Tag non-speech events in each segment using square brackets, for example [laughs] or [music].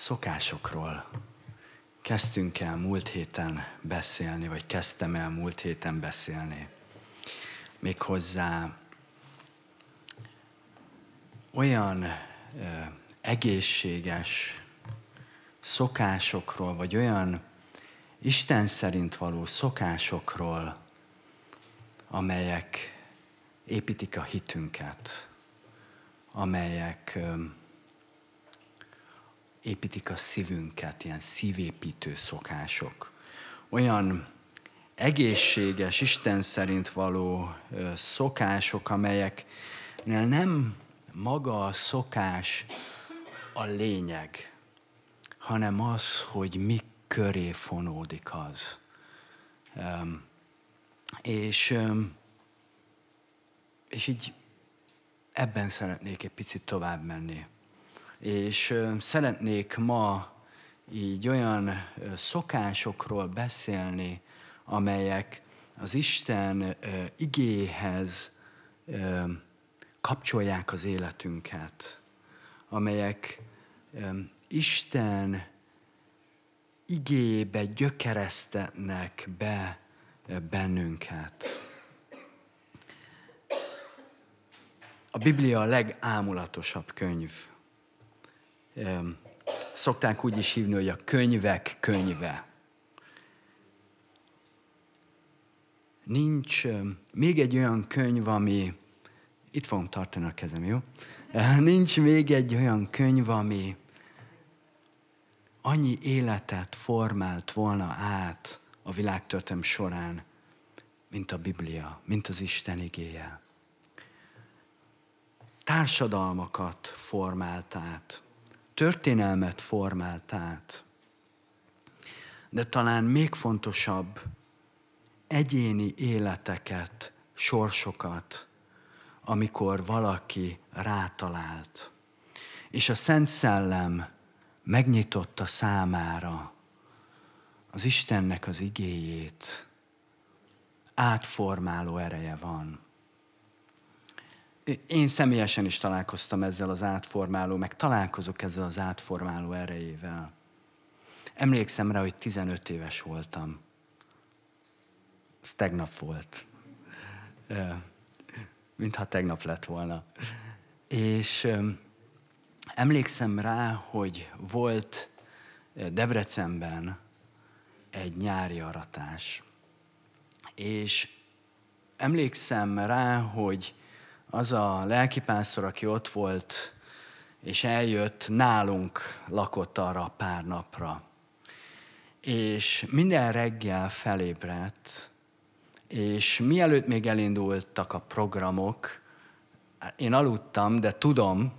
Szokásokról kezdtünk el múlt héten beszélni, vagy kezdtem el múlt héten beszélni. Méghozzá olyan ö, egészséges szokásokról, vagy olyan Isten szerint való szokásokról, amelyek építik a hitünket, amelyek ö, építik a szívünket, ilyen szívépítő szokások. Olyan egészséges, Isten szerint való szokások, amelyeknél nem maga a szokás a lényeg, hanem az, hogy mi köré fonódik az. És, és így ebben szeretnék egy picit tovább menni. És szeretnék ma így olyan szokásokról beszélni, amelyek az Isten igéhez kapcsolják az életünket, amelyek Isten igébe gyökeresztetnek be bennünket. A Biblia a legámulatosabb könyv szokták úgy is hívni, hogy a könyvek könyve. Nincs, még egy olyan könyv, ami, itt fogom tartani a kezem, jó? Nincs még egy olyan könyv, ami annyi életet formált volna át a világtörténelem során, mint a Biblia, mint az Isten igéje. Társadalmakat formált át, történelmet formált át. De talán még fontosabb, egyéni életeket, sorsokat, amikor valaki rátalált. És a Szent Szellem megnyitotta számára az Istennek az igéjét, átformáló ereje van én személyesen is találkoztam ezzel az átformáló, meg találkozok ezzel az átformáló erejével. Emlékszem rá, hogy 15 éves voltam. Ez tegnap volt. Mintha tegnap lett volna. És emlékszem rá, hogy volt Debrecenben egy nyári aratás. És emlékszem rá, hogy az a lelkipásztor, aki ott volt, és eljött nálunk, lakott arra pár napra. És minden reggel felébredt, és mielőtt még elindultak a programok, én aludtam, de tudom,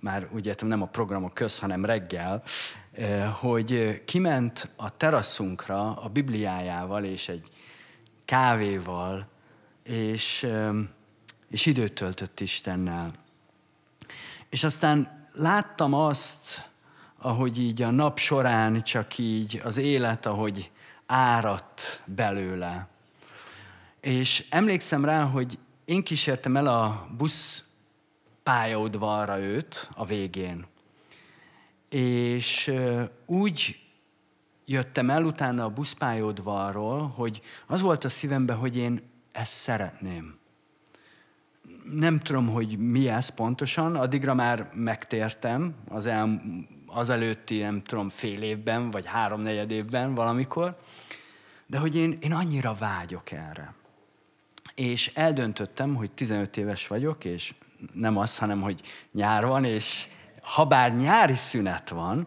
már úgy értem nem a programok köz, hanem reggel, eh, hogy kiment a teraszunkra a Bibliájával és egy kávéval, és eh, és időt töltött Istennel. És aztán láttam azt, ahogy így a nap során csak így az élet, ahogy áradt belőle. És emlékszem rá, hogy én kísértem el a busz pályaudvarra őt a végén. És úgy jöttem el utána a buszpályaudvarról, hogy az volt a szívemben, hogy én ezt szeretném nem tudom, hogy mi ez pontosan, addigra már megtértem az, el, az előtti, nem tudom, fél évben, vagy háromnegyed évben valamikor, de hogy én, én annyira vágyok erre. És eldöntöttem, hogy 15 éves vagyok, és nem az, hanem hogy nyár van, és ha bár nyári szünet van,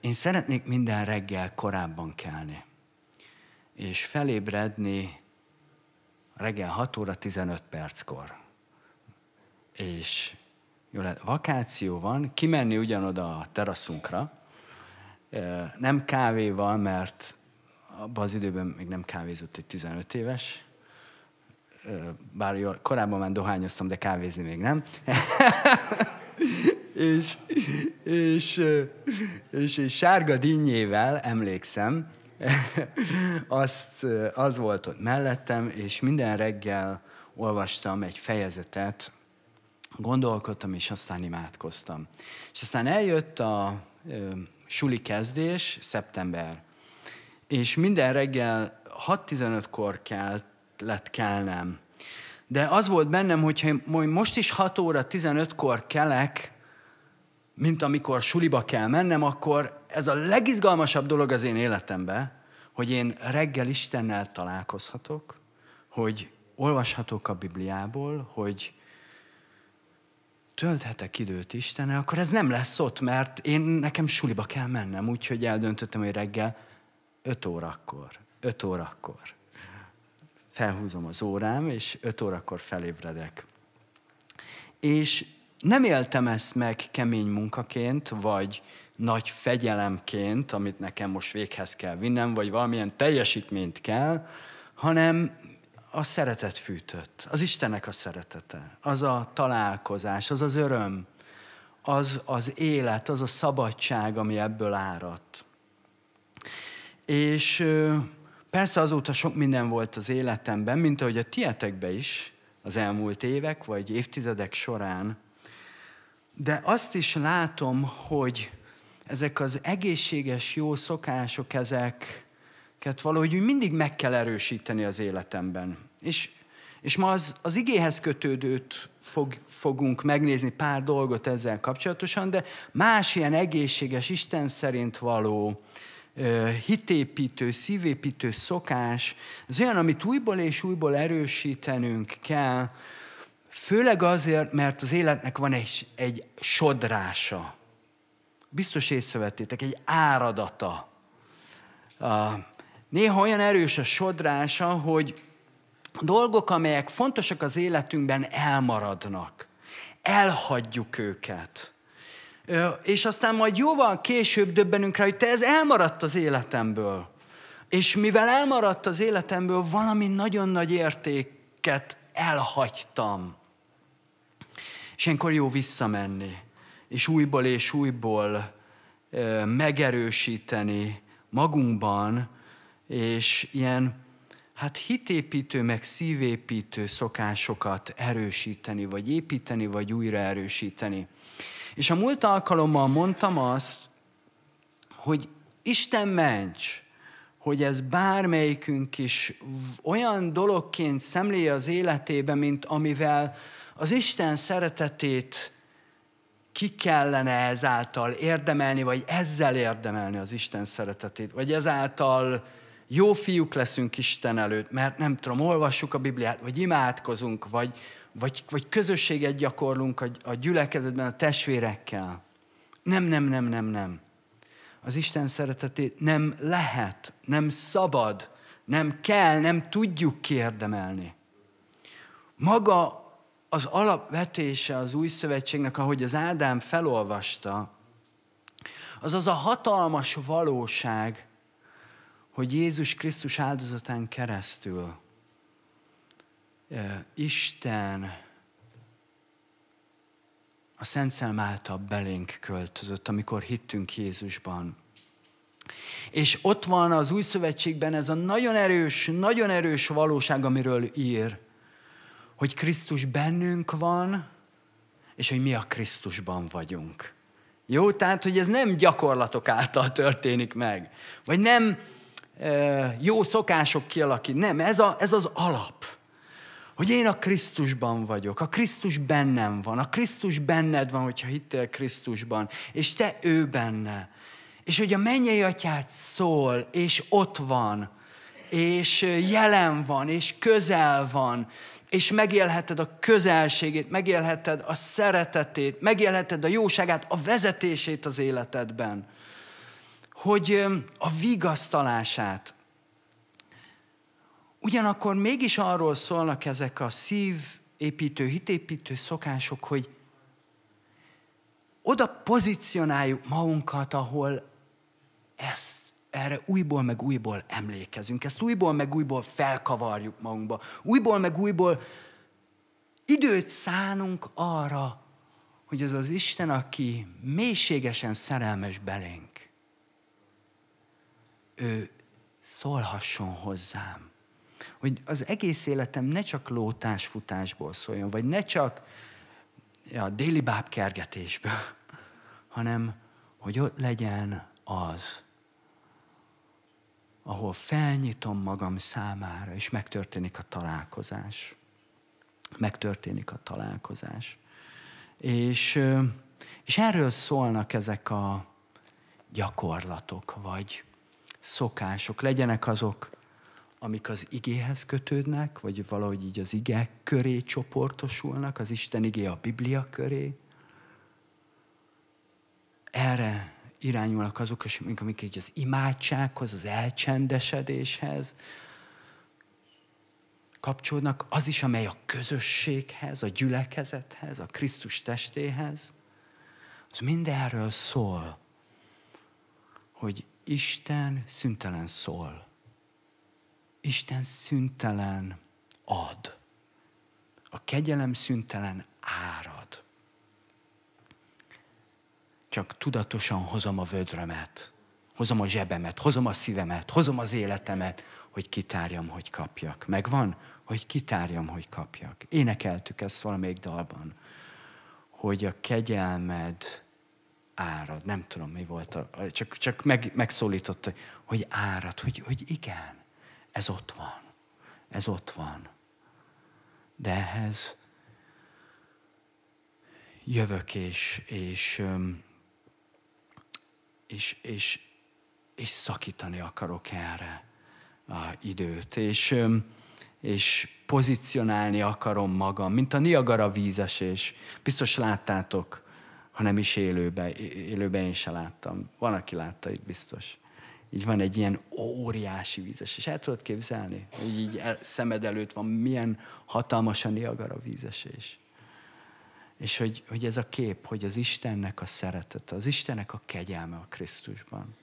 én szeretnék minden reggel korábban kelni, és felébredni reggel 6 óra 15 perckor és jó lehet, vakáció van, kimenni ugyanoda a teraszunkra, nem kávéval, mert abban az időben még nem kávézott egy 15 éves, bár jól, korábban már dohányoztam, de kávézni még nem. [laughs] és, és, és, és sárga dinnyével emlékszem, [laughs] azt, az volt ott mellettem, és minden reggel olvastam egy fejezetet gondolkodtam, és aztán imádkoztam. És aztán eljött a ö, suli kezdés, szeptember. És minden reggel 615 kor lett kelnem. De az volt bennem, hogyha most is 6 óra 15-kor kelek, mint amikor suliba kell mennem, akkor ez a legizgalmasabb dolog az én életemben, hogy én reggel Istennel találkozhatok, hogy olvashatok a Bibliából, hogy tölthetek időt Istenel, akkor ez nem lesz ott, mert én nekem suliba kell mennem, úgyhogy eldöntöttem, hogy reggel 5 órakor, 5 órakor felhúzom az órám, és 5 órakor felébredek. És nem éltem ezt meg kemény munkaként, vagy nagy fegyelemként, amit nekem most véghez kell vinnem, vagy valamilyen teljesítményt kell, hanem a szeretet fűtött, az Istennek a szeretete, az a találkozás, az az öröm, az az élet, az a szabadság, ami ebből áradt. És persze azóta sok minden volt az életemben, mint ahogy a tietekbe is az elmúlt évek vagy évtizedek során, de azt is látom, hogy ezek az egészséges jó szokások, ezek, valahogy úgy mindig meg kell erősíteni az életemben. És, és ma az, az igéhez kötődőt fog, fogunk megnézni pár dolgot ezzel kapcsolatosan, de más ilyen egészséges, Isten szerint való, hitépítő, szívépítő szokás, az olyan, amit újból és újból erősítenünk kell, főleg azért, mert az életnek van egy, egy sodrása. Biztos észrevettétek, egy áradata. Néha olyan erős a sodrása, hogy dolgok, amelyek fontosak az életünkben, elmaradnak. Elhagyjuk őket. És aztán majd jóval később döbbenünk rá, hogy te ez elmaradt az életemből. És mivel elmaradt az életemből, valami nagyon nagy értéket elhagytam. És ilyenkor jó visszamenni, és újból és újból megerősíteni magunkban, és ilyen hát hitépítő, meg szívépítő szokásokat erősíteni, vagy építeni, vagy újra erősíteni. És a múlt alkalommal mondtam azt, hogy Isten ments, hogy ez bármelyikünk is olyan dologként szemléje az életébe, mint amivel az Isten szeretetét ki kellene ezáltal érdemelni, vagy ezzel érdemelni az Isten szeretetét, vagy ezáltal jó fiúk leszünk Isten előtt, mert nem tudom, olvassuk a Bibliát, vagy imádkozunk, vagy, vagy, vagy közösséget gyakorlunk a, a gyülekezetben a testvérekkel. Nem, nem, nem, nem, nem. Az Isten szeretetét nem lehet, nem szabad, nem kell, nem tudjuk kiérdemelni. Maga az alapvetése az új szövetségnek, ahogy az Ádám felolvasta, az az a hatalmas valóság, hogy Jézus Krisztus áldozatán keresztül Isten a Szent Szelm által belénk költözött, amikor hittünk Jézusban. És ott van az új szövetségben ez a nagyon erős, nagyon erős valóság, amiről ír, hogy Krisztus bennünk van, és hogy mi a Krisztusban vagyunk. Jó, tehát, hogy ez nem gyakorlatok által történik meg, vagy nem jó szokások kialakít. Nem, ez, a, ez az alap. Hogy én a Krisztusban vagyok, a Krisztus bennem van, a Krisztus benned van, hogyha hittél Krisztusban, és te ő benne. És hogy a mennyei atyát szól, és ott van, és jelen van, és közel van, és megélheted a közelségét, megélheted a szeretetét, megélheted a jóságát, a vezetését az életedben hogy a vigasztalását. Ugyanakkor mégis arról szólnak ezek a szívépítő, hitépítő szokások, hogy oda pozícionáljuk magunkat, ahol ezt erre újból meg újból emlékezünk, ezt újból meg újból felkavarjuk magunkba, újból meg újból időt szánunk arra, hogy ez az Isten, aki mélységesen szerelmes belénk, ő szólhasson hozzám. Hogy az egész életem ne csak lótásfutásból szóljon, vagy ne csak ja, déli báb kergetésből, [laughs] hanem hogy ott legyen az, ahol felnyitom magam számára, és megtörténik a találkozás. Megtörténik a találkozás. És, és erről szólnak ezek a gyakorlatok, vagy, szokások, legyenek azok, amik az igéhez kötődnek, vagy valahogy így az ige köré csoportosulnak, az Isten igé a Biblia köré. Erre irányulnak azok, amik így az imádsághoz, az elcsendesedéshez kapcsolódnak, az is, amely a közösséghez, a gyülekezethez, a Krisztus testéhez, az mindenről szól, hogy Isten szüntelen szól. Isten szüntelen ad. A kegyelem szüntelen árad. Csak tudatosan hozom a vödrömet, hozom a zsebemet, hozom a szívemet, hozom az életemet, hogy kitárjam, hogy kapjak. Megvan, hogy kitárjam, hogy kapjak. Énekeltük ezt valamelyik dalban, hogy a kegyelmed árad. Nem tudom, mi volt. A, csak csak meg, megszólította, hogy árad, hogy, hogy igen, ez ott van. Ez ott van. De ehhez jövök, és, és, és, és, és szakítani akarok erre a időt. És, és pozícionálni akarom magam, mint a Niagara vízesés. Biztos láttátok, ha nem is élőben, élőben én se láttam. Van, aki látta itt biztos. Így van egy ilyen óriási vízes, és el tudod képzelni, hogy így el, szemed előtt van milyen hatalmas a Niagara vízesés. És hogy, hogy ez a kép, hogy az Istennek a szeretete, az Istennek a kegyelme a Krisztusban,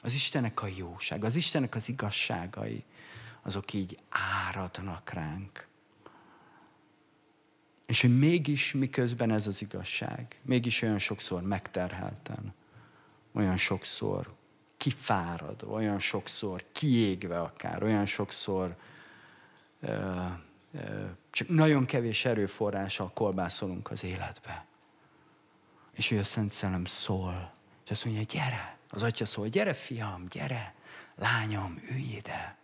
az Istennek a jóság, az Istennek az igazságai, azok így áradnak ránk. És hogy mégis miközben ez az igazság, mégis olyan sokszor megterhelten, olyan sokszor kifárad, olyan sokszor kiégve akár, olyan sokszor ö, ö, csak nagyon kevés erőforrással kolbászolunk az életbe. És ő a Szent Szellem szól, és azt mondja, gyere, az atya szól, gyere fiam, gyere, lányom, ülj ide.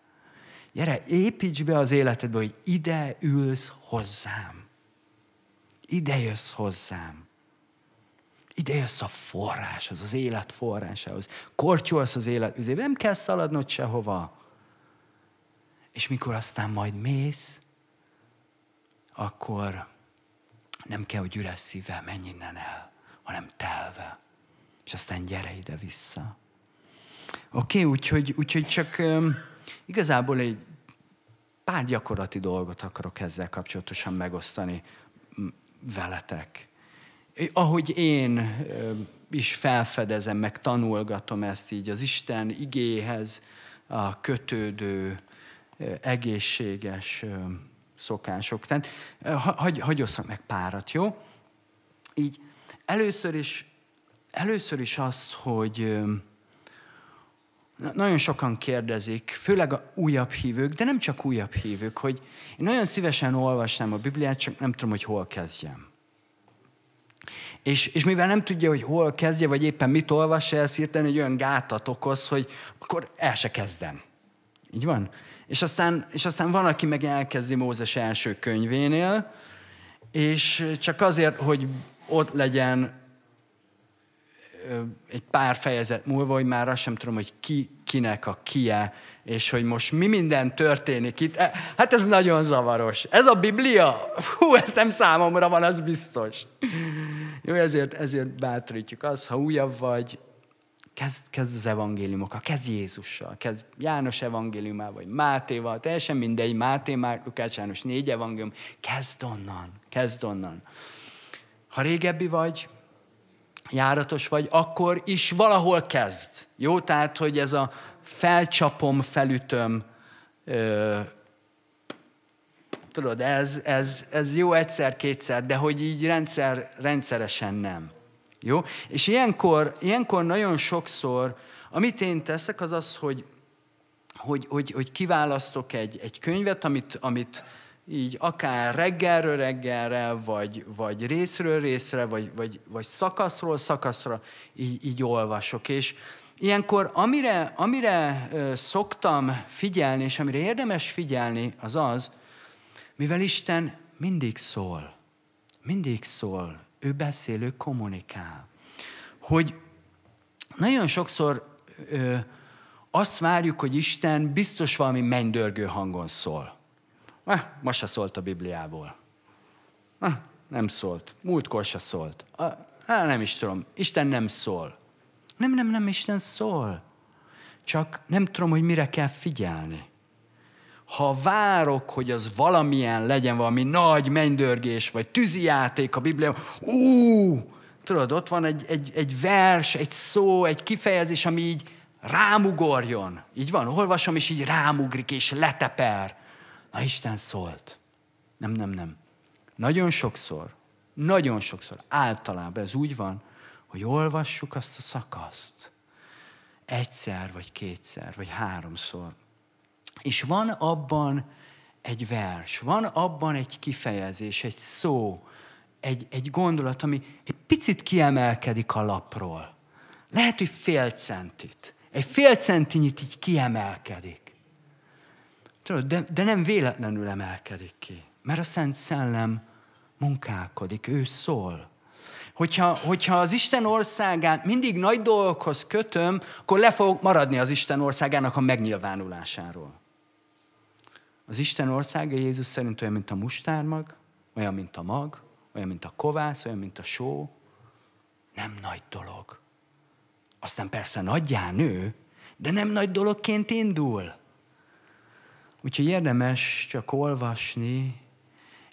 Gyere, építs be az életedbe, hogy ide ülsz hozzám ide jössz hozzám. Ide jössz a forráshoz, az élet forrásához. Kortyolsz az élet üzébe, nem kell szaladnod sehova. És mikor aztán majd mész, akkor nem kell, hogy üres szívvel menj innen el, hanem telve. És aztán gyere ide vissza. Oké, okay, úgyhogy, úgyhogy csak um, igazából egy pár gyakorlati dolgot akarok ezzel kapcsolatosan megosztani veletek. Ahogy én is felfedezem, meg tanulgatom ezt így az Isten igéhez a kötődő, egészséges szokások. Tehát hagy, hagy osszak meg párat, jó? Így először is, először is az, hogy nagyon sokan kérdezik, főleg a újabb hívők, de nem csak újabb hívők, hogy én nagyon szívesen olvasnám a Bibliát, csak nem tudom, hogy hol kezdjem. És, és mivel nem tudja, hogy hol kezdje, vagy éppen mit olvassa, ez hirtelen egy olyan gátat okoz, hogy akkor el se kezdem. Így van? És aztán, és aztán van, aki meg elkezdi Mózes első könyvénél, és csak azért, hogy ott legyen egy pár fejezet múlva, hogy már azt sem tudom, hogy ki, kinek a kie, és hogy most mi minden történik itt. E, hát ez nagyon zavaros. Ez a Biblia? Hú, ez nem számomra van, az biztos. Jó, ezért, ezért bátorítjuk az, ha újabb vagy, kezd, kezd az evangéliumokkal, kezd Jézussal, kezd János evangéliumával, vagy Mátéval, teljesen mindegy, Máté, Már, Lukács János, négy evangélium, kezd onnan, kezd onnan. Ha régebbi vagy, járatos vagy, akkor is valahol kezd. Jó? Tehát, hogy ez a felcsapom, felütöm, ö, tudod, ez, ez, ez jó egyszer-kétszer, de hogy így rendszer, rendszeresen nem. Jó? És ilyenkor, ilyenkor nagyon sokszor, amit én teszek, az az, hogy, hogy, hogy, hogy kiválasztok egy, egy könyvet, amit, amit így akár reggelről reggelre, vagy, vagy részről részre, vagy, vagy, vagy szakaszról szakaszra így, így olvasok. És ilyenkor amire, amire szoktam figyelni, és amire érdemes figyelni, az az, mivel Isten mindig szól, mindig szól, ő beszél, ő kommunikál, hogy nagyon sokszor ö, azt várjuk, hogy Isten biztos valami mennydörgő hangon szól Ah, ma se szólt a Bibliából. Ah, nem szólt. Múltkor se szólt. Ah, nem is tudom. Isten nem szól. Nem, nem, nem, Isten szól. Csak nem tudom, hogy mire kell figyelni. Ha várok, hogy az valamilyen legyen, valami nagy mennydörgés, vagy játék a Bibliában, ú, tudod, ott van egy, egy, egy vers, egy szó, egy kifejezés, ami így rámugorjon. Így van, olvasom, és így rámugrik, és leteper. Na Isten szólt. Nem, nem, nem. Nagyon sokszor, nagyon sokszor, általában ez úgy van, hogy olvassuk azt a szakaszt. Egyszer, vagy kétszer, vagy háromszor. És van abban egy vers, van abban egy kifejezés, egy szó, egy, egy gondolat, ami egy picit kiemelkedik a lapról. Lehet, hogy fél centit. Egy fél centinyit így kiemelkedik. Tudod, de, de nem véletlenül emelkedik ki, mert a Szent Szellem munkálkodik, ő szól. Hogyha, hogyha az Isten országát mindig nagy dolgokhoz kötöm, akkor le fogok maradni az Isten országának a megnyilvánulásáról. Az Isten országa Jézus szerint olyan, mint a mustármag, olyan, mint a mag, olyan, mint a kovász, olyan, mint a só. Nem nagy dolog. Aztán persze nagyjá nő, de nem nagy dologként indul. Úgyhogy érdemes csak olvasni,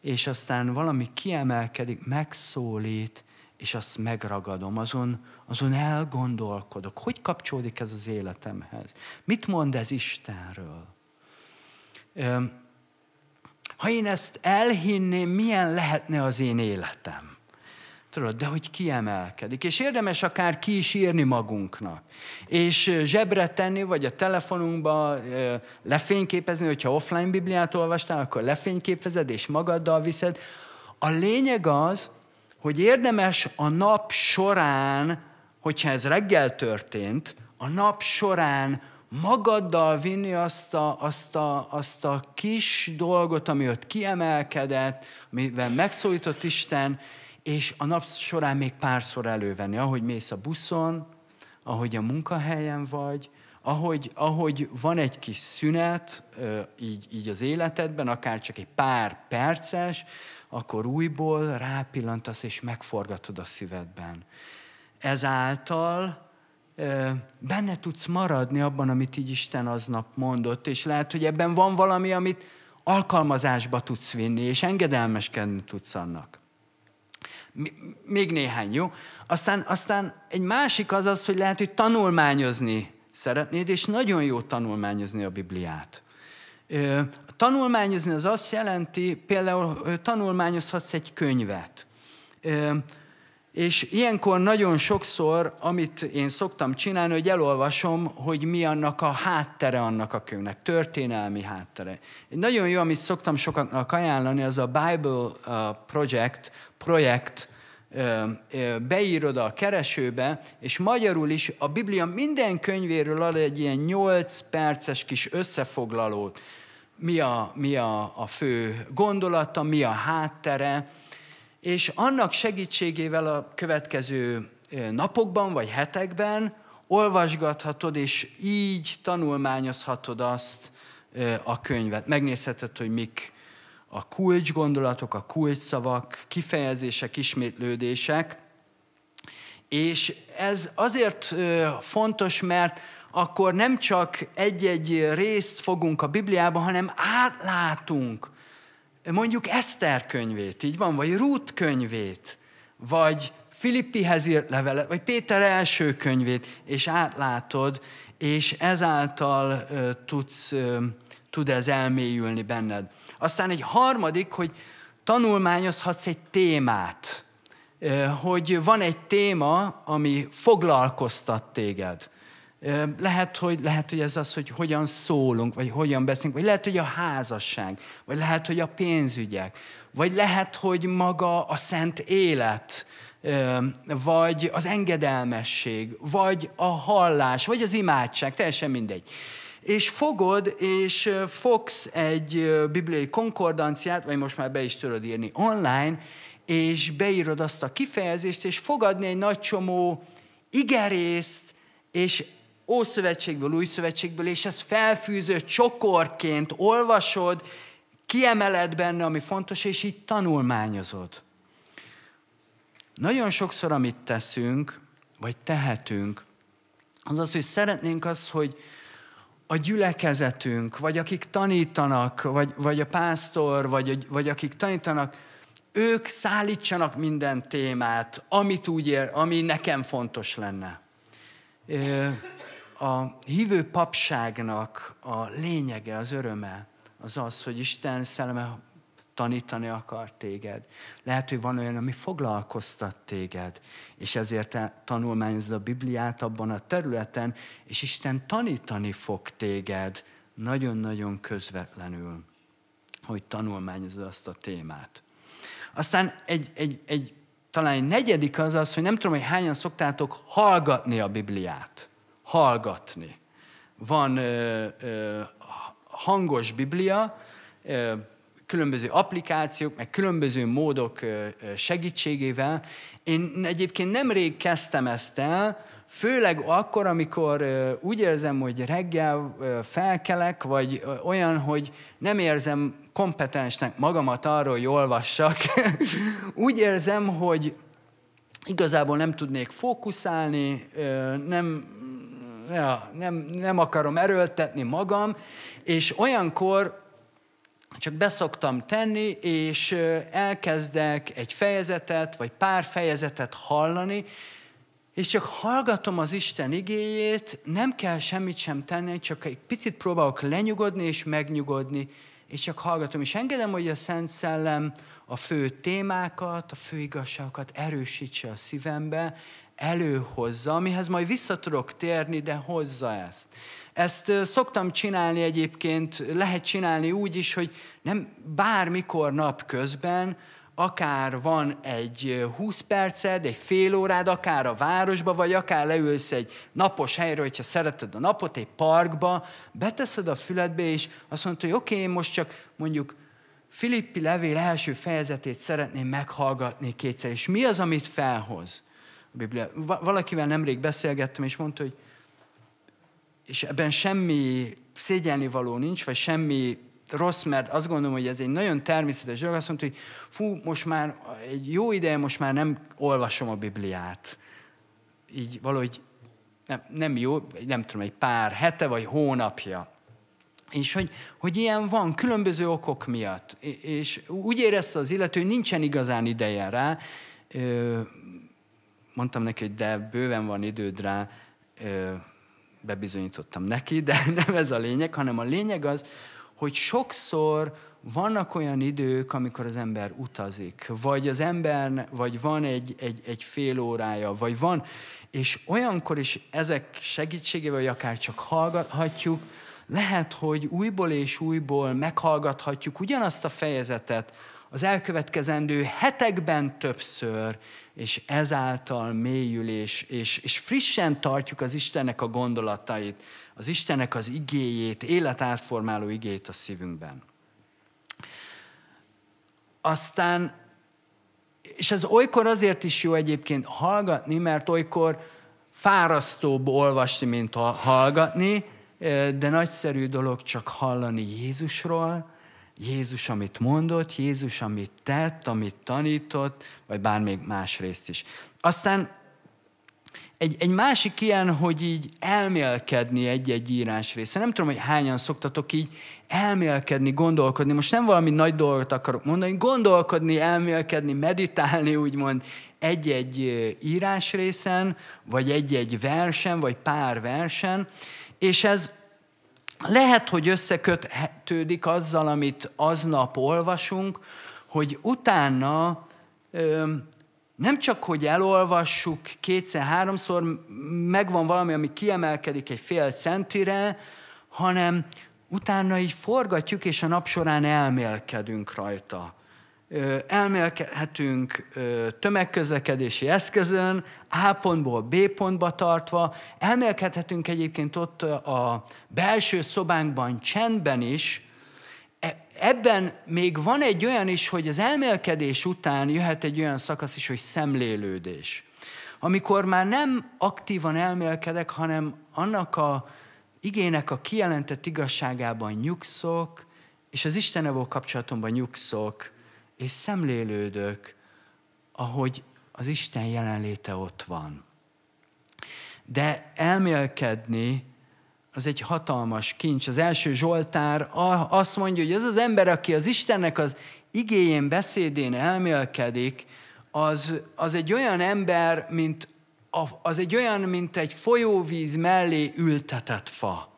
és aztán valami kiemelkedik, megszólít, és azt megragadom, azon, azon elgondolkodok. Hogy kapcsolódik ez az életemhez? Mit mond ez Istenről? Ha én ezt elhinném, milyen lehetne az én életem? Tudod, de hogy kiemelkedik. És érdemes akár ki is írni magunknak. És zsebre tenni, vagy a telefonunkba lefényképezni, hogyha offline Bibliát olvastál, akkor lefényképezed és magaddal viszed. A lényeg az, hogy érdemes a nap során, hogyha ez reggel történt, a nap során magaddal vinni azt a, azt, a, azt a kis dolgot, ami ott kiemelkedett, amivel megszólított Isten, és a nap során még párszor elővenni, ahogy mész a buszon, ahogy a munkahelyen vagy, ahogy, ahogy van egy kis szünet így, így az életedben, akár csak egy pár perces, akkor újból rápillantasz és megforgatod a szívedben. Ezáltal benne tudsz maradni abban, amit így Isten aznap mondott, és lehet, hogy ebben van valami, amit alkalmazásba tudsz vinni, és engedelmeskedni tudsz annak. Még néhány, jó? Aztán, aztán egy másik az az, hogy lehet, hogy tanulmányozni szeretnéd, és nagyon jó tanulmányozni a Bibliát. Tanulmányozni az azt jelenti, például tanulmányozhatsz egy könyvet. És ilyenkor nagyon sokszor, amit én szoktam csinálni, hogy elolvasom, hogy mi annak a háttere annak a könyvnek, történelmi háttere. Egy nagyon jó, amit szoktam sokaknak ajánlani, az a Bible uh, Project, projekt, beírod a keresőbe, és magyarul is a Biblia minden könyvéről ad egy ilyen 8 perces kis összefoglalót, mi a, mi a, a fő gondolata, mi a háttere, és annak segítségével a következő napokban vagy hetekben olvasgathatod, és így tanulmányozhatod azt a könyvet. Megnézheted, hogy mik a kulcs gondolatok, a kulcs szavak, kifejezések, ismétlődések. És ez azért fontos, mert akkor nem csak egy-egy részt fogunk a Bibliában, hanem átlátunk mondjuk Eszter könyvét, így van, vagy Rút könyvét, vagy Filippihez írt levelet, vagy Péter első könyvét, és átlátod, és ezáltal uh, tudsz, uh, tud ez elmélyülni benned. Aztán egy harmadik, hogy tanulmányozhatsz egy témát, hogy van egy téma, ami foglalkoztat téged. Lehet hogy, lehet, hogy ez az, hogy hogyan szólunk, vagy hogyan beszélünk, vagy lehet, hogy a házasság, vagy lehet, hogy a pénzügyek, vagy lehet, hogy maga a szent élet, vagy az engedelmesség, vagy a hallás, vagy az imádság, teljesen mindegy. És fogod, és fogsz egy bibliai konkordanciát, vagy most már be is tudod írni online, és beírod azt a kifejezést, és fogadni egy nagy csomó igerészt, és Ószövetségből, Új Szövetségből, és ez felfűző csokorként olvasod, kiemeled benne, ami fontos, és így tanulmányozod. Nagyon sokszor, amit teszünk, vagy tehetünk, az az, hogy szeretnénk az, hogy a gyülekezetünk, vagy akik tanítanak, vagy, vagy a pásztor, vagy, vagy akik tanítanak, ők szállítsanak minden témát, amit úgy ér, ami nekem fontos lenne a hívő papságnak a lényege, az öröme, az az, hogy Isten szelleme tanítani akar téged. Lehet, hogy van olyan, ami foglalkoztat téged, és ezért tanulmányozod a Bibliát abban a területen, és Isten tanítani fog téged nagyon-nagyon közvetlenül, hogy tanulmányozod azt a témát. Aztán egy, egy, egy talán egy negyedik az az, hogy nem tudom, hogy hányan szoktátok hallgatni a Bibliát hallgatni. Van ö, ö, hangos Biblia, ö, különböző applikációk, meg különböző módok segítségével. Én egyébként nemrég kezdtem ezt el, főleg akkor, amikor úgy érzem, hogy reggel felkelek, vagy olyan, hogy nem érzem kompetensnek magamat arról, hogy olvassak. [laughs] úgy érzem, hogy igazából nem tudnék fókuszálni, nem ja, nem, nem akarom erőltetni magam, és olyankor csak beszoktam tenni, és elkezdek egy fejezetet, vagy pár fejezetet hallani, és csak hallgatom az Isten igéjét, nem kell semmit sem tenni, csak egy picit próbálok lenyugodni és megnyugodni, és csak hallgatom, és engedem, hogy a Szent Szellem a fő témákat, a fő igazságokat erősítse a szívembe, előhozza, amihez majd vissza tudok térni, de hozza ezt. Ezt szoktam csinálni egyébként, lehet csinálni úgy is, hogy nem bármikor nap közben akár van egy 20 perced, egy fél órád, akár a városba, vagy akár leülsz egy napos helyre, hogyha szereted a napot, egy parkba, beteszed a füledbe, és azt mondod, hogy oké, okay, most csak mondjuk Filippi levél első fejezetét szeretném meghallgatni kétszer, és mi az, amit felhoz? A Biblia. Valakivel nemrég beszélgettem, és mondta, hogy és ebben semmi szégyenlivaló nincs, vagy semmi rossz, mert azt gondolom, hogy ez egy nagyon természetes dolog. Azt mondta, hogy fú, most már egy jó ideje, most már nem olvasom a Bibliát. Így valahogy nem, nem jó, nem tudom, egy pár hete vagy hónapja. És hogy, hogy ilyen van, különböző okok miatt. És úgy érezte az illető, hogy nincsen igazán ideje rá. Mondtam neki, hogy de bőven van időd rá, bebizonyítottam neki, de [laughs] nem ez a lényeg, hanem a lényeg az, hogy sokszor vannak olyan idők, amikor az ember utazik, vagy az ember, vagy van egy, egy, egy fél órája, vagy van, és olyankor is ezek segítségével, vagy akár csak hallgathatjuk, lehet, hogy újból és újból meghallgathatjuk ugyanazt a fejezetet, az elkövetkezendő hetekben többször, és ezáltal mélyül, és, és, és frissen tartjuk az Istennek a gondolatait, az Istennek az igéjét, életátformáló igéjét a szívünkben. Aztán, és ez olykor azért is jó egyébként hallgatni, mert olykor fárasztóbb olvasni, mint hallgatni, de nagyszerű dolog csak hallani Jézusról, Jézus, amit mondott, Jézus, amit tett, amit tanított, vagy bármi más részt is. Aztán egy, egy másik ilyen, hogy így elmélkedni egy-egy írás része. Nem tudom, hogy hányan szoktatok így elmélkedni, gondolkodni. Most nem valami nagy dolgot akarok mondani, gondolkodni, elmélkedni, meditálni, úgymond egy-egy írás részen, vagy egy-egy versen, vagy pár versen. És ez lehet, hogy összekötődik azzal, amit aznap olvasunk, hogy utána nem csak, hogy elolvassuk kétszer-háromszor, megvan valami, ami kiemelkedik egy fél centire, hanem utána így forgatjuk, és a nap során elmélkedünk rajta elmélkedhetünk tömegközlekedési eszközön, A pontból B pontba tartva, elmélkedhetünk egyébként ott a belső szobánkban csendben is, e, ebben még van egy olyan is, hogy az elmélkedés után jöhet egy olyan szakasz is, hogy szemlélődés. Amikor már nem aktívan elmélkedek, hanem annak a igének a kijelentett igazságában nyugszok, és az Istenevől kapcsolatomban nyugszok, és szemlélődök, ahogy az Isten jelenléte ott van. De elmélkedni, az egy hatalmas kincs. Az első Zsoltár azt mondja, hogy ez az ember, aki az Istennek az igéjén, beszédén elmélkedik, az, az egy olyan ember, mint az egy olyan, mint egy folyóvíz mellé ültetett fa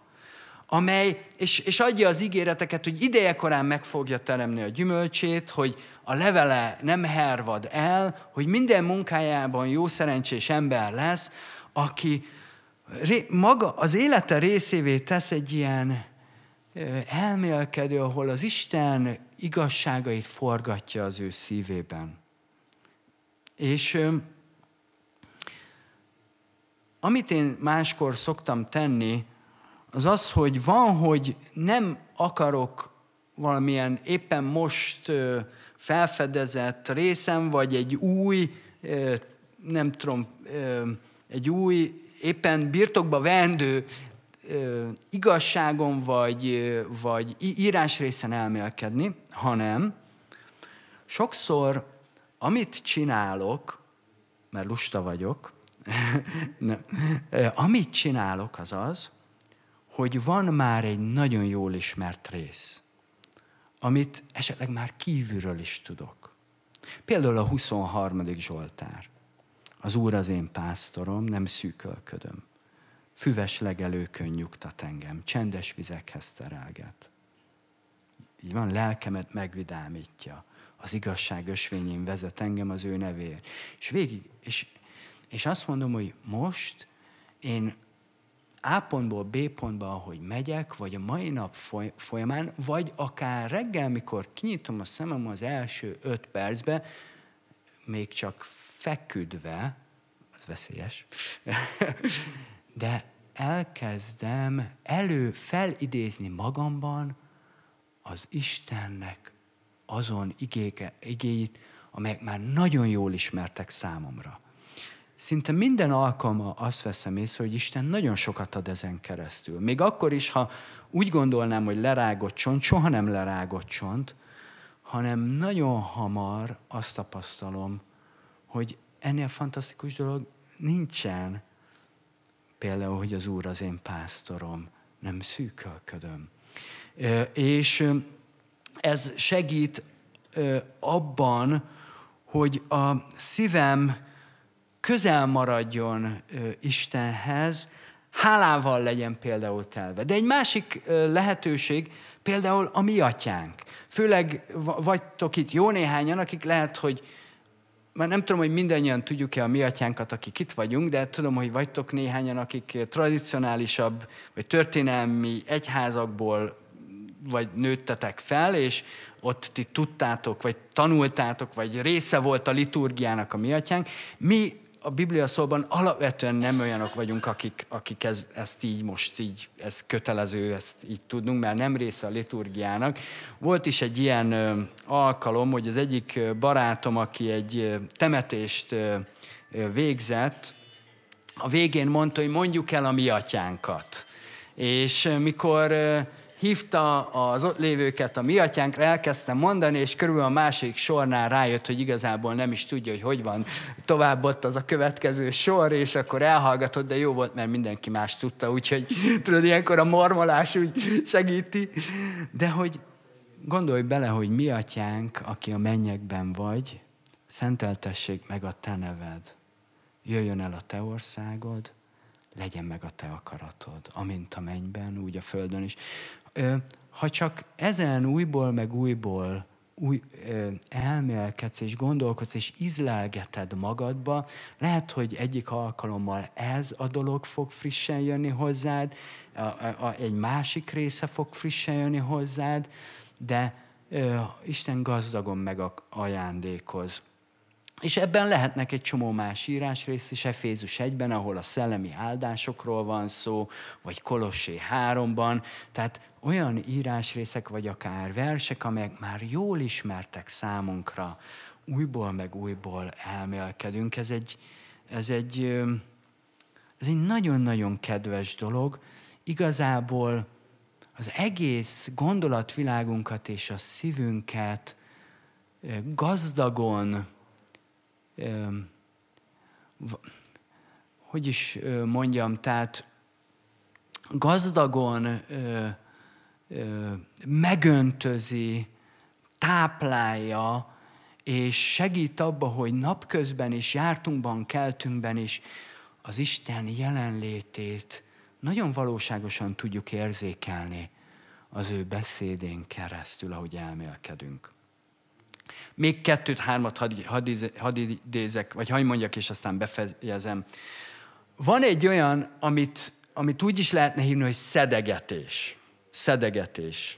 amely, és, és adja az ígéreteket, hogy idejekorán meg fogja teremni a gyümölcsét, hogy a levele nem hervad el, hogy minden munkájában jó szerencsés ember lesz, aki maga az élete részévé tesz egy ilyen elmélkedő, ahol az Isten igazságait forgatja az ő szívében. És amit én máskor szoktam tenni, az az, hogy van, hogy nem akarok valamilyen éppen most felfedezett részem, vagy egy új, nem tudom, egy új, éppen birtokba vendő igazságon vagy, vagy írásrészen elmélkedni, hanem sokszor amit csinálok, mert lusta vagyok, [laughs] nem, amit csinálok az az, hogy van már egy nagyon jól ismert rész, amit esetleg már kívülről is tudok. Például a 23. Zsoltár. Az Úr az én pásztorom, nem szűkölködöm. Füves legelőkön nyugtat engem, csendes vizekhez terelget. Így van, lelkemet megvidámítja. Az igazság ösvényén vezet engem az ő nevér. És végig, és, és azt mondom, hogy most én a pontból B pontba, ahogy megyek, vagy a mai nap folyamán, vagy akár reggel, mikor kinyitom a szemem az első öt percbe, még csak feküdve, az veszélyes, [laughs] de elkezdem elő felidézni magamban az Istennek azon igéke, igéit, amelyek már nagyon jól ismertek számomra szinte minden alkalma azt veszem észre, hogy Isten nagyon sokat ad ezen keresztül. Még akkor is, ha úgy gondolnám, hogy lerágott csont, soha nem lerágott csont, hanem nagyon hamar azt tapasztalom, hogy ennél fantasztikus dolog nincsen. Például, hogy az Úr az én pásztorom, nem szűkölködöm. És ez segít abban, hogy a szívem közel maradjon Istenhez, hálával legyen például telve. De egy másik lehetőség például a mi atyánk. Főleg vagytok itt jó néhányan, akik lehet, hogy már nem tudom, hogy mindannyian tudjuk-e a mi atyánkat, akik itt vagyunk, de tudom, hogy vagytok néhányan, akik tradicionálisabb, vagy történelmi egyházakból vagy nőttetek fel, és ott ti tudtátok, vagy tanultátok, vagy része volt a liturgiának a mi atyánk. Mi a Biblia szóban alapvetően nem olyanok vagyunk, akik, akik ez, ezt így most így, ez kötelező, ezt így tudnunk, mert nem része a liturgiának. Volt is egy ilyen alkalom, hogy az egyik barátom, aki egy temetést végzett, a végén mondta, hogy mondjuk el a mi atyánkat. És mikor hívta az ott lévőket a mi atyánkra, elkezdtem mondani, és körülbelül a másik sornál rájött, hogy igazából nem is tudja, hogy hogy van tovább ott az a következő sor, és akkor elhallgatott, de jó volt, mert mindenki más tudta, úgyhogy tudod, ilyenkor a marmolás úgy segíti. De hogy gondolj bele, hogy mi atyánk, aki a mennyekben vagy, szenteltessék meg a te neved. Jöjjön el a te országod, legyen meg a te akaratod, amint a mennyben, úgy a földön is ha csak ezen újból meg újból új, elmélkedsz és gondolkodsz és izlelgeted magadba, lehet, hogy egyik alkalommal ez a dolog fog frissen jönni hozzád, a, a, a, egy másik része fog frissen jönni hozzád, de ö, Isten gazdagon meg ajándékoz. És ebben lehetnek egy csomó más írásrész is, Efézus 1-ben, ahol a szellemi áldásokról van szó, vagy Kolossé 3-ban, tehát olyan írásrészek, vagy akár versek, amelyek már jól ismertek számunkra, újból meg újból elmélkedünk. Ez egy, ez egy, ez egy nagyon-nagyon kedves dolog. Igazából az egész gondolatvilágunkat és a szívünket gazdagon, hogy is mondjam, tehát gazdagon megöntözi, táplálja, és segít abba, hogy napközben is, jártunkban, keltünkben is az Isten jelenlétét nagyon valóságosan tudjuk érzékelni az ő beszédén keresztül, ahogy elmélkedünk. Még kettőt-hármat hadd had, had idézek, vagy hagyd mondjak, és aztán befejezem. Van egy olyan, amit, amit úgy is lehetne hívni, hogy szedegetés. Szedegetés.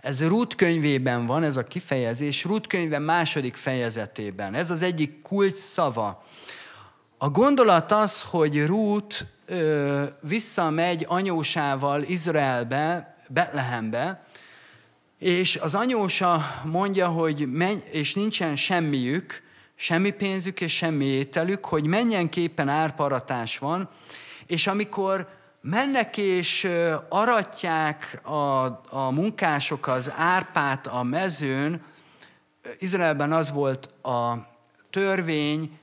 Ez Rút könyvében van, ez a kifejezés, Rút könyve második fejezetében. Ez az egyik kulcs szava. A gondolat az, hogy Rút ö, visszamegy anyósával Izraelbe, Betlehembe, és az anyósa mondja, hogy menj, és nincsen semmiük, semmi pénzük és semmi ételük, hogy menjen képen árparatás van, és amikor mennek és aratják a, a munkások az árpát a mezőn, Izraelben az volt a törvény,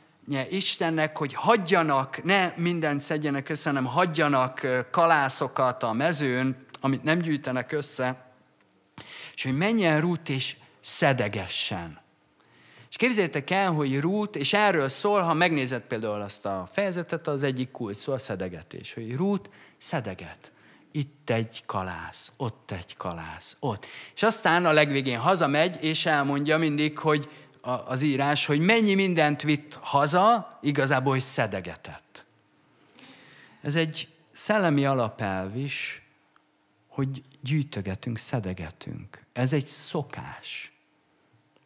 Istennek, hogy hagyjanak, ne mindent szedjenek össze, hanem hagyjanak kalászokat a mezőn, amit nem gyűjtenek össze, és hogy menjen Rút és szedegessen. És képzeljétek el, hogy Rút, és erről szól, ha megnézed például azt a fejezetet, az egyik kulcs szó a szedegetés, hogy Rút szedeget. Itt egy kalász, ott egy kalász, ott. És aztán a legvégén hazamegy, és elmondja mindig, hogy az írás, hogy mennyi mindent vitt haza, igazából, hogy szedegetett. Ez egy szellemi alapelv is, hogy gyűjtögetünk, szedegetünk. Ez egy szokás,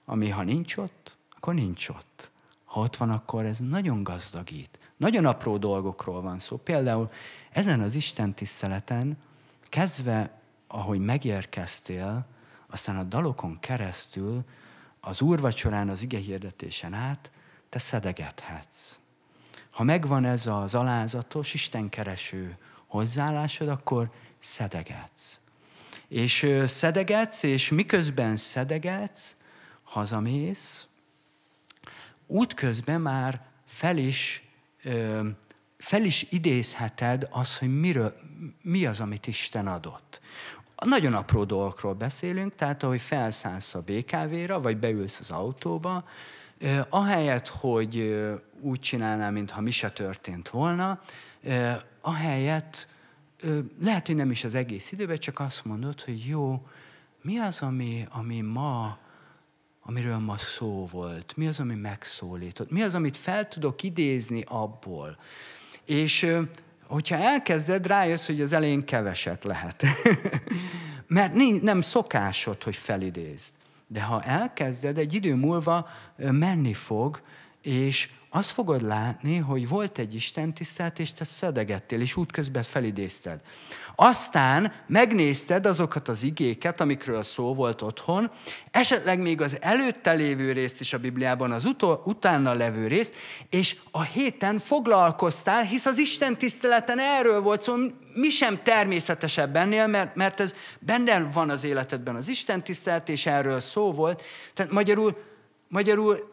ami ha nincs ott, akkor nincs ott. Ha ott van, akkor ez nagyon gazdagít. Nagyon apró dolgokról van szó. Például ezen az Isten tiszteleten, kezdve, ahogy megérkeztél, aztán a dalokon keresztül, az úrvacsorán, az ige hirdetésen át, te szedegethetsz. Ha megvan ez az alázatos, istenkereső hozzáállásod, akkor szedegetsz. És szedegetsz, és miközben szedegetsz, hazamész, útközben már fel is, fel is idézheted azt, hogy miről, mi az, amit Isten adott. Nagyon apró dolgokról beszélünk, tehát ahogy felszállsz a BKV-ra, vagy beülsz az autóba, ahelyett, hogy úgy csinálnál, mintha mi se történt volna, ahelyett lehet, hogy nem is az egész időben, csak azt mondod, hogy jó, mi az, ami, ami ma, amiről ma szó volt? Mi az, ami megszólított? Mi az, amit fel tudok idézni abból? És hogyha elkezded, rájössz, hogy az elén keveset lehet. [laughs] Mert nem szokásod, hogy felidézd. De ha elkezded, egy idő múlva menni fog, és azt fogod látni, hogy volt egy Isten tisztelt, és te szedegettél, és útközben felidézted. Aztán megnézted azokat az igéket, amikről szó volt otthon, esetleg még az előtte lévő részt is a Bibliában, az utol, utána levő részt, és a héten foglalkoztál, hisz az Isten tiszteleten erről volt szó, mi sem természetesebb ennél, mert, mert ez benne van az életedben az Isten tisztelt, és erről szó volt. Tehát magyarul, magyarul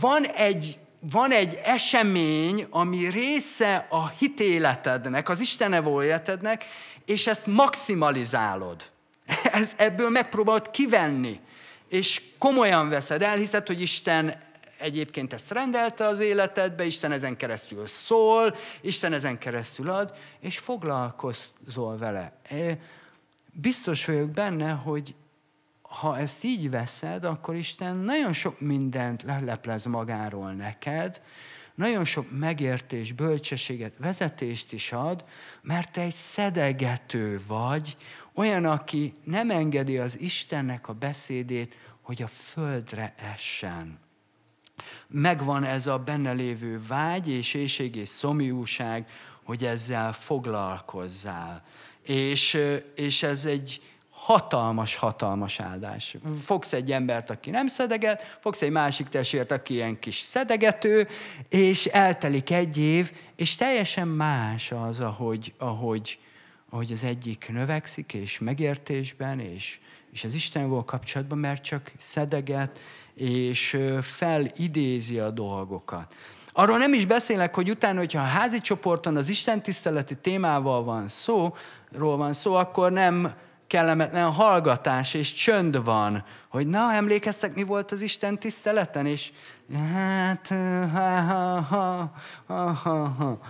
van egy, van egy esemény, ami része a hitéletednek, az Isten életednek, és ezt maximalizálod. [laughs] Ez, ebből megpróbálod kivenni, és komolyan veszed, elhiszed, hogy Isten egyébként ezt rendelte az életedbe, Isten ezen keresztül szól, Isten ezen keresztül ad, és foglalkozol vele. Biztos vagyok benne, hogy ha ezt így veszed, akkor Isten nagyon sok mindent leleplez magáról neked, nagyon sok megértés, bölcsességet, vezetést is ad, mert te egy szedegető vagy, olyan, aki nem engedi az Istennek a beszédét, hogy a földre essen. Megvan ez a benne lévő vágy és éjség és szomjúság, hogy ezzel foglalkozzál. És, és ez egy, hatalmas-hatalmas áldás. Fogsz egy embert, aki nem szedeget, fogsz egy másik testvért, aki ilyen kis szedegető, és eltelik egy év, és teljesen más az, ahogy, ahogy, ahogy az egyik növekszik, és megértésben, és, és az Isten volt kapcsolatban, mert csak szedeget, és felidézi a dolgokat. Arról nem is beszélek, hogy utána, hogyha a házi csoporton az Isten tiszteleti témával van szó, ról van szó, akkor nem kellemetlen hallgatás és csönd van, hogy na, emlékeztek, mi volt az Isten tiszteleten, és hát, ha, ha, ha, ha, ha, ha.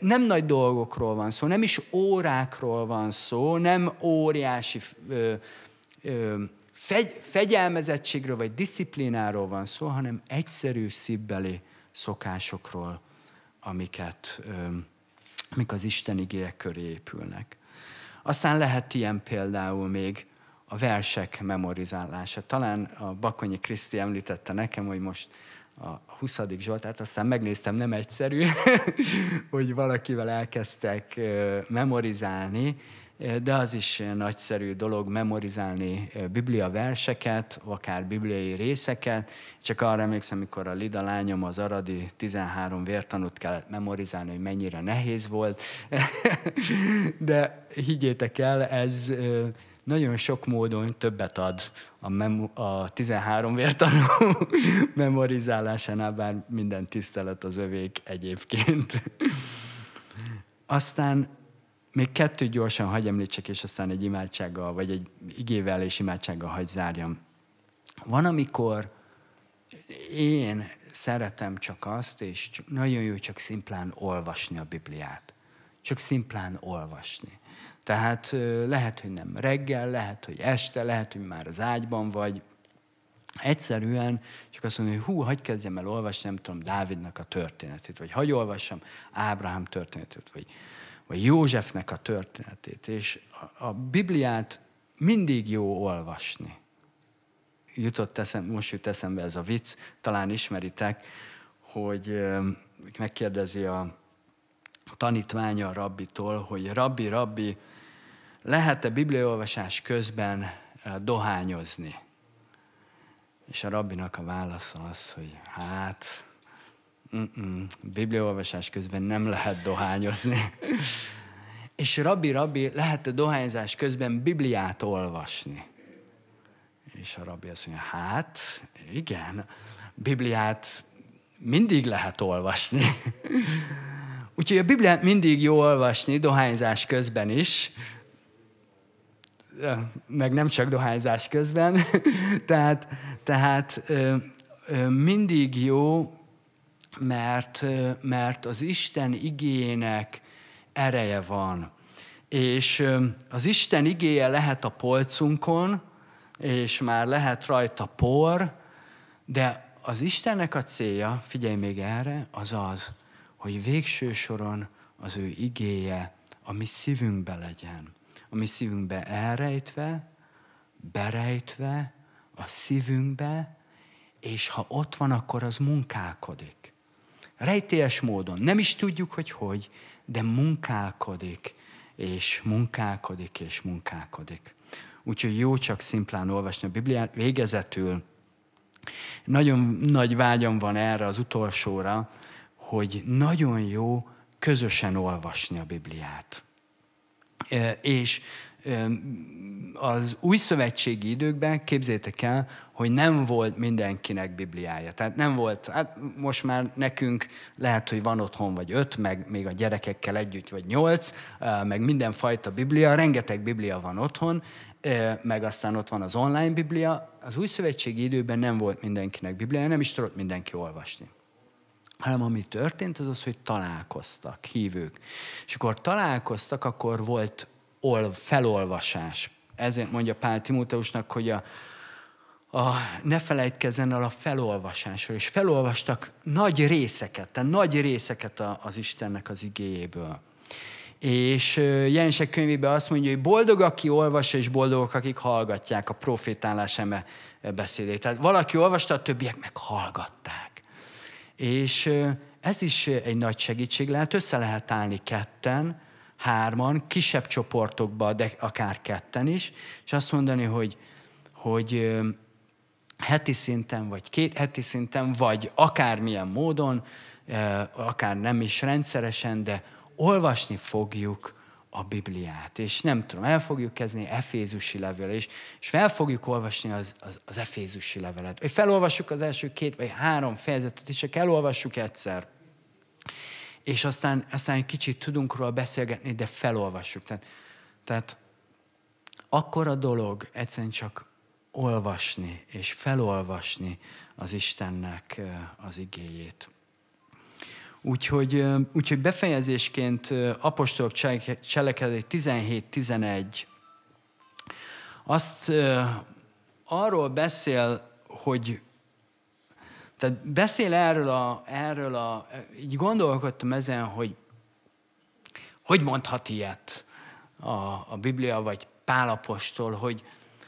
Nem nagy dolgokról van szó, nem is órákról van szó, nem óriási ö, ö, fegy, fegyelmezettségről vagy disziplináról van szó, hanem egyszerű szibbeli szokásokról, amiket, ö, amik az Isten igények köré épülnek. Aztán lehet ilyen például még a versek memorizálása. Talán a Bakonyi Kriszti említette nekem, hogy most a 20. Zsoltát, aztán megnéztem, nem egyszerű, [laughs] hogy valakivel elkezdtek memorizálni, de az is nagyszerű dolog memorizálni biblia verseket, akár bibliai részeket. Csak arra emlékszem, amikor a Lida lányom az aradi 13 vértanút kellett memorizálni, hogy mennyire nehéz volt. [laughs] de higgyétek el, ez nagyon sok módon többet ad a, mem- a 13 vértanú [laughs] memorizálásánál, bár minden tisztelet az övék egyébként. Aztán még kettő gyorsan hagy említsek, és aztán egy imádsággal, vagy egy igével és imádsággal hagy zárjam. Van, amikor én szeretem csak azt, és csak, nagyon jó csak szimplán olvasni a Bibliát. Csak szimplán olvasni. Tehát lehet, hogy nem reggel, lehet, hogy este, lehet, hogy már az ágyban vagy. Egyszerűen csak azt mondja, hogy hú, hagyj kezdjem el olvasni, nem tudom, Dávidnak a történetét, vagy hagyj olvassam Ábrahám történetét, vagy vagy Józsefnek a történetét. És a, a Bibliát mindig jó olvasni. Jutott eszem, most jut eszembe ez a vicc, talán ismeritek, hogy megkérdezi a tanítványa a rabbitól, hogy rabbi, rabbi, lehet-e bibliaolvasás közben dohányozni? És a rabbinak a válasza az, hogy hát, Mm-mm. Bibliaolvasás közben nem lehet dohányozni. [laughs] És rabbi, rabbi, lehet a dohányzás közben Bibliát olvasni? És a rabbi azt mondja, hát igen, Bibliát mindig lehet olvasni. [laughs] Úgyhogy a Bibliát mindig jó olvasni, dohányzás közben is, meg nem csak dohányzás közben, [laughs] tehát, tehát mindig jó mert, mert az Isten igének ereje van. És az Isten igéje lehet a polcunkon, és már lehet rajta por, de az Istennek a célja, figyelj még erre, az az, hogy végső soron az ő igéje a mi szívünkbe legyen. A mi szívünkbe elrejtve, berejtve, a szívünkbe, és ha ott van, akkor az munkálkodik rejtélyes módon, nem is tudjuk, hogy hogy, de munkálkodik, és munkálkodik, és munkálkodik. Úgyhogy jó csak szimplán olvasni a Bibliát. Végezetül nagyon nagy vágyam van erre az utolsóra, hogy nagyon jó közösen olvasni a Bibliát. És az új szövetségi időkben, képzétek el, hogy nem volt mindenkinek Bibliája. Tehát nem volt, hát most már nekünk lehet, hogy van otthon vagy öt, meg még a gyerekekkel együtt vagy nyolc, meg mindenfajta Biblia, rengeteg Biblia van otthon, meg aztán ott van az online Biblia. Az új szövetségi időben nem volt mindenkinek Biblia, nem is tudott mindenki olvasni hanem ami történt, az az, hogy találkoztak hívők. És akkor találkoztak, akkor volt ol, felolvasás. Ezért mondja Pál Timóteusnak, hogy a, a, ne felejtkezzen el a felolvasásról. És felolvastak nagy részeket, tehát nagy részeket a, az Istennek az igéjéből. És Jensek könyvében azt mondja, hogy boldog, aki olvassa, és boldogok, akik hallgatják a profétálás eme beszédét. Tehát valaki olvasta, a többiek meg hallgatták. És ez is egy nagy segítség lehet, össze lehet állni ketten, hárman, kisebb csoportokba, de akár ketten is, és azt mondani, hogy, hogy heti szinten, vagy két heti szinten, vagy akármilyen módon, akár nem is rendszeresen, de olvasni fogjuk a Bibliát, és nem tudom, el fogjuk kezdeni Efézusi levél, és, és fel fogjuk olvasni az, az, az Efézusi levelet. Felolvassuk az első két vagy három fejezetet, és csak elolvassuk egyszer és aztán, aztán egy kicsit tudunk róla beszélgetni, de felolvassuk. Tehát, tehát akkor a dolog egyszerűen csak olvasni és felolvasni az Istennek az igéjét. Úgyhogy, úgyhogy befejezésként apostolok cselekedet 17-11 azt arról beszél, hogy tehát beszél erről a, erről a, így gondolkodtam ezen, hogy hogy mondhat ilyet a, a Biblia, vagy Pálapostól, hogy,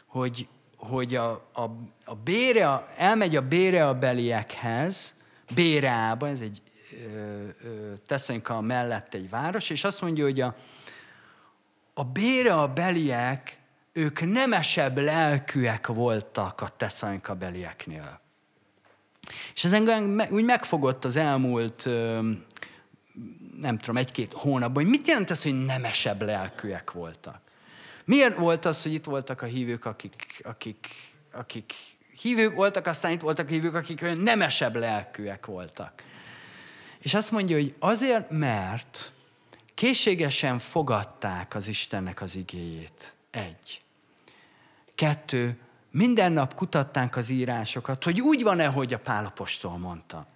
hogy, hogy a, a, a bére, elmegy a bére a beliekhez, Béreába, ez egy Teszenika mellett egy város, és azt mondja, hogy a, a bére a beliek, ők nemesebb lelkűek voltak a Teszenika belieknél. És ez engem úgy megfogott az elmúlt, nem tudom, egy-két hónapban, hogy mit jelent ez, hogy nemesebb lelkűek voltak? Miért volt az, hogy itt voltak a hívők, akik, akik, akik hívők voltak, aztán itt voltak a hívők, akik olyan nemesebb lelkűek voltak? És azt mondja, hogy azért, mert készségesen fogadták az Istennek az igéjét. Egy. Kettő, minden nap kutatták az írásokat, hogy úgy van-e, hogy a pálapostól mondta.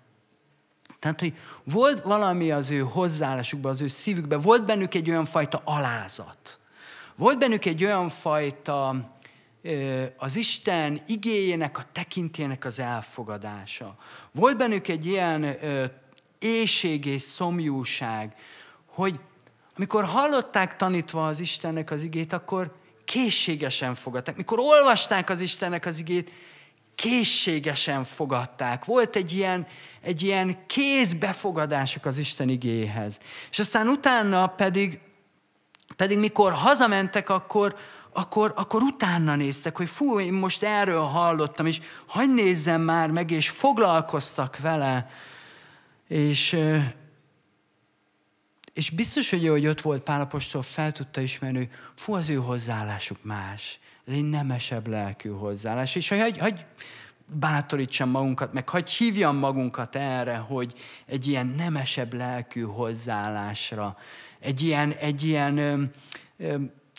Tehát, hogy volt valami az ő hozzáállásukban, az ő szívükben, volt bennük egy olyan fajta alázat. Volt bennük egy olyan fajta az Isten igéjének, a tekintének az elfogadása. Volt bennük egy ilyen éjség és szomjúság, hogy amikor hallották tanítva az Istennek az igét, akkor készségesen fogadták. Mikor olvasták az Istennek az igét, készségesen fogadták. Volt egy ilyen, egy ilyen kézbefogadásuk az Isten igéhez. És aztán utána pedig, pedig mikor hazamentek, akkor, akkor, akkor utána néztek, hogy fú, én most erről hallottam, és hagyj nézzem már meg, és foglalkoztak vele. És, és biztos, hogy jó hogy ott volt Pálapostól, fel tudta ismerni, hogy fú, az ő hozzáállásuk más. Ez egy nemesebb lelkű hozzáállás. És hogy, hogy, hogy bátorítsam magunkat, meg hagy hívjam magunkat erre, hogy egy ilyen nemesebb lelkű hozzáállásra, egy ilyen, egy ilyen ö, ö,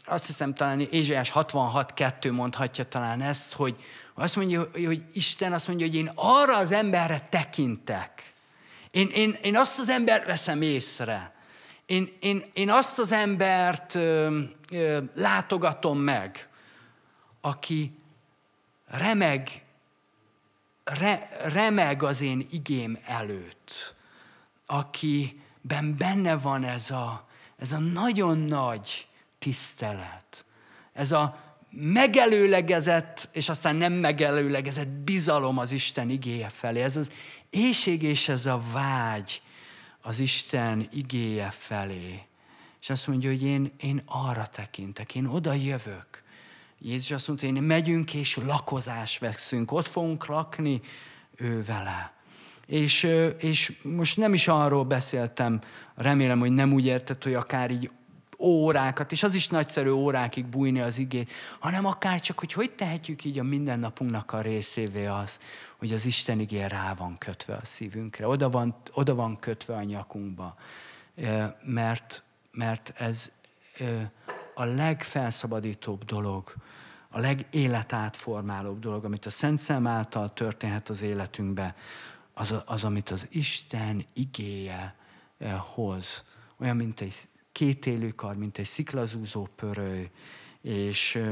azt hiszem talán Ézsaiás 66.2 mondhatja talán ezt, hogy azt mondja, hogy Isten azt mondja, hogy én arra az emberre tekintek. Én, én, én azt az ember veszem észre, én, én, én azt az embert ö, ö, látogatom meg, aki remeg, re, remeg az én igém előtt, akiben benne van ez a, ez a nagyon nagy tisztelet, ez a megelőlegezett, és aztán nem megelőlegezett bizalom az Isten igéje felé. Ez az éjség és ez a vágy, az Isten igéje felé. És azt mondja, hogy én, én arra tekintek, én oda jövök. Jézus azt mondta, hogy megyünk és lakozás veszünk, ott fogunk lakni ő vele. És, és most nem is arról beszéltem, remélem, hogy nem úgy értett, hogy akár így órákat, és az is nagyszerű órákig bújni az igét, hanem akár csak, hogy hogy tehetjük így a mindennapunknak a részévé az, hogy az Isten igény rá van kötve a szívünkre, oda van, oda van kötve a nyakunkba, mert, mert ez a legfelszabadítóbb dolog, a legéletátformálóbb dolog, amit a Szent Szem által történhet az életünkbe, az, az amit az Isten igéje hoz. Olyan, mint egy élő kar, mint egy sziklazúzó pörő, és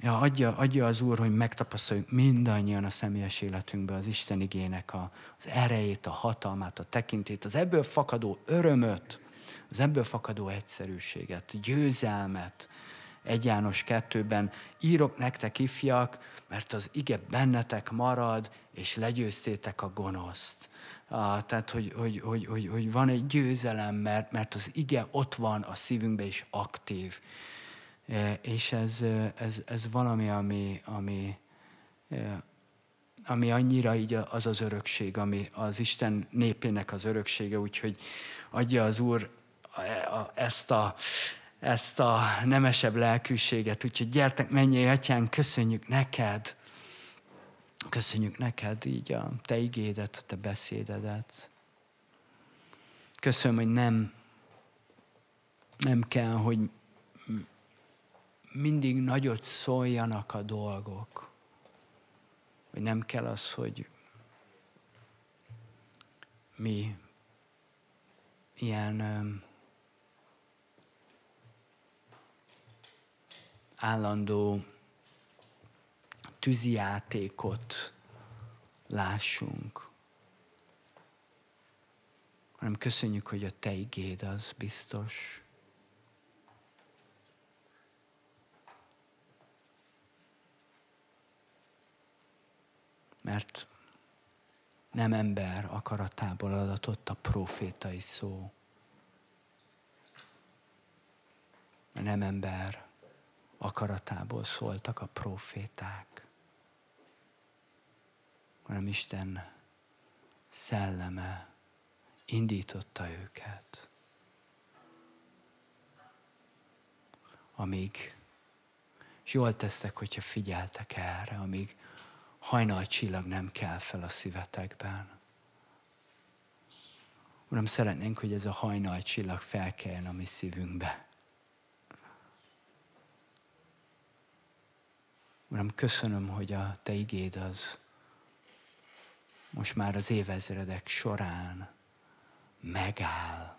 ja, adja, adja az Úr, hogy megtapasztaljuk mindannyian a személyes életünkbe az Isten igének a, az erejét, a hatalmát, a tekintét, az ebből fakadó örömöt, az ebből fakadó egyszerűséget, győzelmet, egy János kettőben írok nektek ifjak, mert az ige bennetek marad, és legyőztétek a gonoszt. A, tehát, hogy, hogy, hogy, hogy, hogy van egy győzelem, mert, mert az ige ott van a szívünkben is aktív. E, és ez, e, ez, ez valami, ami, ami, e, ami annyira így az az örökség, ami az Isten népének az öröksége, úgyhogy adja az Úr ezt a, ezt a nemesebb lelkűséget, úgyhogy gyertek, menjél, Atyán, köszönjük neked, Köszönjük neked így a te igédet, a te beszédedet. Köszönöm, hogy nem, nem kell, hogy mindig nagyot szóljanak a dolgok. Hogy nem kell az, hogy mi ilyen állandó tűzijátékot lássunk, hanem köszönjük, hogy a Te igéd az biztos. Mert nem ember akaratából adatott a profétai szó. Nem ember akaratából szóltak a proféták hanem Isten szelleme indította őket. Amíg, és jól tesztek, hogyha figyeltek erre, amíg hajnalcsillag nem kell fel a szívetekben. Uram, szeretnénk, hogy ez a hajnalcsillag felkeljen a mi szívünkbe. Uram, köszönöm, hogy a Te igéd az, most már az évezredek során megáll.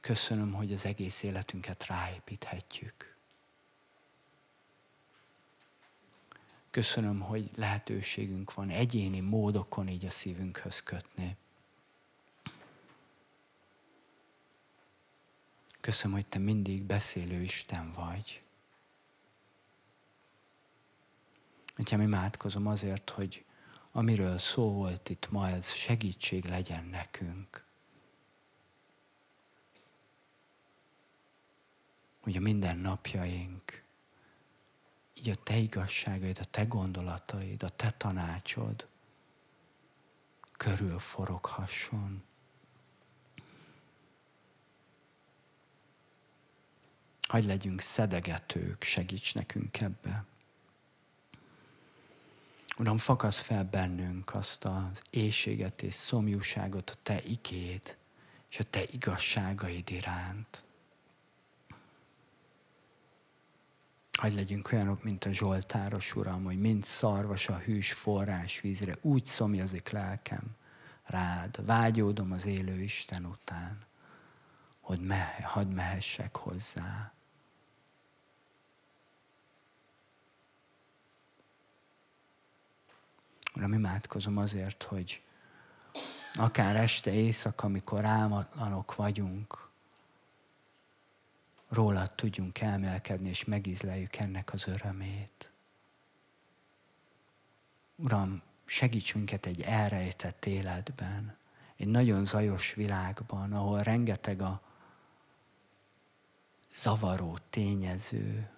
Köszönöm, hogy az egész életünket ráépíthetjük. Köszönöm, hogy lehetőségünk van egyéni módokon így a szívünkhöz kötni. Köszönöm, hogy te mindig beszélő Isten vagy. Atyám, imádkozom azért, hogy amiről szó volt itt ma, ez segítség legyen nekünk. Hogy a minden napjaink, így a te igazságaid, a te gondolataid, a te tanácsod körül foroghasson. Hagy legyünk szedegetők, segíts nekünk ebbe. Uram, fakasz fel bennünk azt az éjséget és szomjúságot a Te ikét és a Te igazságaid iránt. Hagy legyünk olyanok, mint a Zsoltáros Uram, hogy mint szarvas a hűs vízre úgy szomjazik lelkem rád, vágyódom az élő Isten után, hogy me- hadd mehessek hozzá. Uram, imádkozom azért, hogy akár este, éjszaka, amikor álmatlanok vagyunk, rólad tudjunk elmélkedni, és megízleljük ennek az örömét. Uram, segíts minket egy elrejtett életben, egy nagyon zajos világban, ahol rengeteg a zavaró tényező,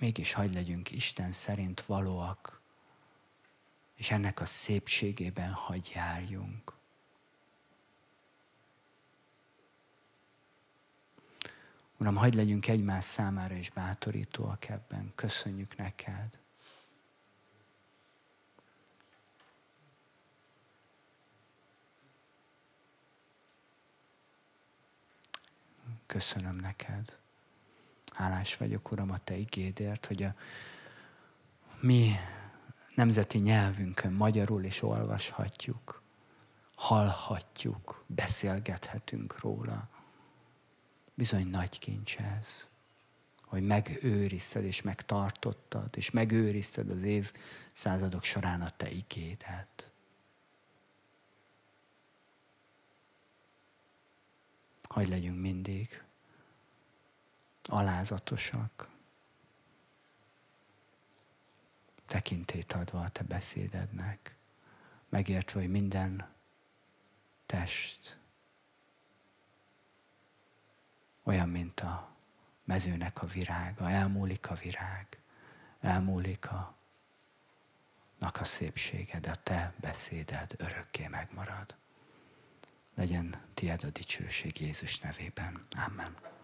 mégis hagyd legyünk Isten szerint valóak, és ennek a szépségében hagy járjunk. Uram, hagyd legyünk egymás számára is bátorítóak ebben. Köszönjük neked. Köszönöm neked. Hálás vagyok, Uram, a Te igédért, hogy a mi nemzeti nyelvünkön magyarul is olvashatjuk, hallhatjuk, beszélgethetünk róla. Bizony nagy kincs ez, hogy megőrizted és megtartottad, és megőrizted az év századok során a Te igédet. Hogy legyünk mindig alázatosak, tekintét adva a te beszédednek, megértve, hogy minden test olyan, mint a mezőnek a virága, elmúlik a virág, elmúlik a nak a szépsége, de a te beszéded örökké megmarad. Legyen tied a dicsőség Jézus nevében. Amen.